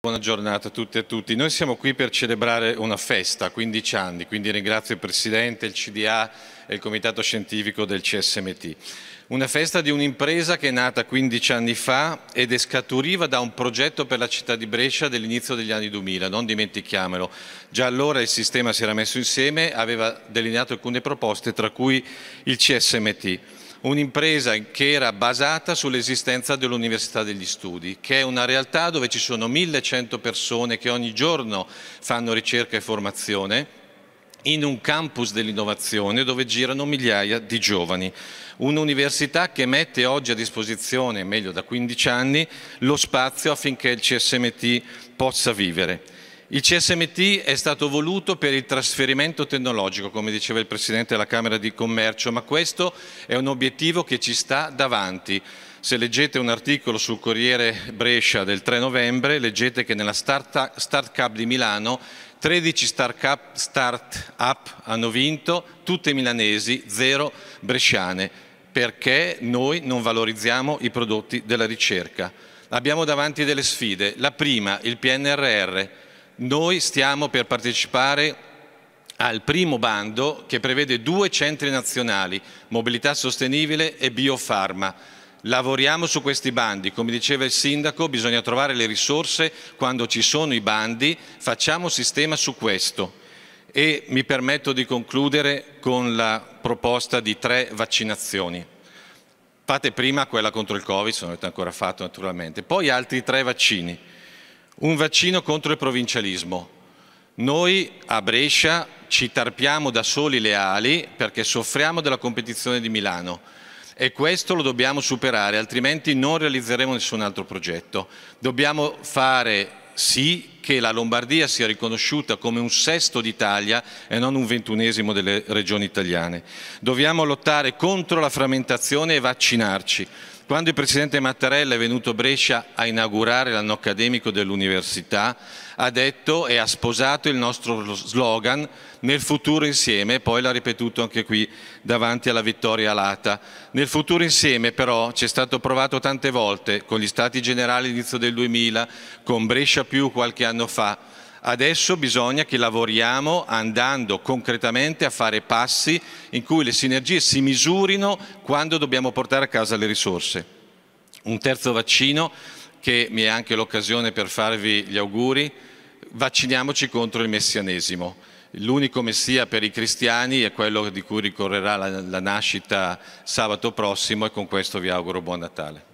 Buona giornata a tutti e a tutti. Noi siamo qui per celebrare una festa, 15 anni, quindi ringrazio il Presidente, il CDA e il Comitato Scientifico del CSMT. Una festa di un'impresa che è nata 15 anni fa ed è scaturiva da un progetto per la città di Brescia dell'inizio degli anni 2000, non dimentichiamolo. Già allora il sistema si era messo insieme, aveva delineato alcune proposte, tra cui il CSMT un'impresa che era basata sull'esistenza dell'Università degli Studi, che è una realtà dove ci sono 1100 persone che ogni giorno fanno ricerca e formazione in un campus dell'innovazione dove girano migliaia di giovani. Un'università che mette oggi a disposizione, meglio da 15 anni, lo spazio affinché il CSMT possa vivere. Il CSMT è stato voluto per il trasferimento tecnologico, come diceva il Presidente della Camera di Commercio, ma questo è un obiettivo che ci sta davanti. Se leggete un articolo sul Corriere Brescia del 3 novembre, leggete che nella Start, start di Milano 13 start-up hanno vinto, tutte milanesi, zero bresciane, perché noi non valorizziamo i prodotti della ricerca. Abbiamo davanti delle sfide. La prima, il PNRR noi stiamo per partecipare al primo bando che prevede due centri nazionali, mobilità sostenibile e biofarma. Lavoriamo su questi bandi, come diceva il Sindaco bisogna trovare le risorse quando ci sono i bandi, facciamo sistema su questo. E mi permetto di concludere con la proposta di tre vaccinazioni. Fate prima quella contro il Covid, se non l'avete ancora fatto naturalmente, poi altri tre vaccini un vaccino contro il provincialismo. Noi a Brescia ci tarpiamo da soli le ali perché soffriamo della competizione di Milano e questo lo dobbiamo superare, altrimenti non realizzeremo nessun altro progetto. Dobbiamo fare sì che la Lombardia sia riconosciuta come un sesto d'Italia e non un ventunesimo delle regioni italiane. Dobbiamo lottare contro la frammentazione e vaccinarci. Quando il Presidente Mattarella è venuto a Brescia a inaugurare l'anno accademico dell'Università, ha detto e ha sposato il nostro slogan nel futuro insieme, poi l'ha ripetuto anche qui davanti alla vittoria alata. Nel futuro insieme però ci è stato provato tante volte con gli Stati Generali all'inizio del 2000, con Brescia più qualche anno fa, Adesso bisogna che lavoriamo andando concretamente a fare passi in cui le sinergie si misurino quando dobbiamo portare a casa le risorse. Un terzo vaccino, che mi è anche l'occasione per farvi gli auguri, vacciniamoci contro il messianesimo. L'unico messia per i cristiani è quello di cui ricorrerà la, la nascita sabato prossimo e con questo vi auguro buon Natale.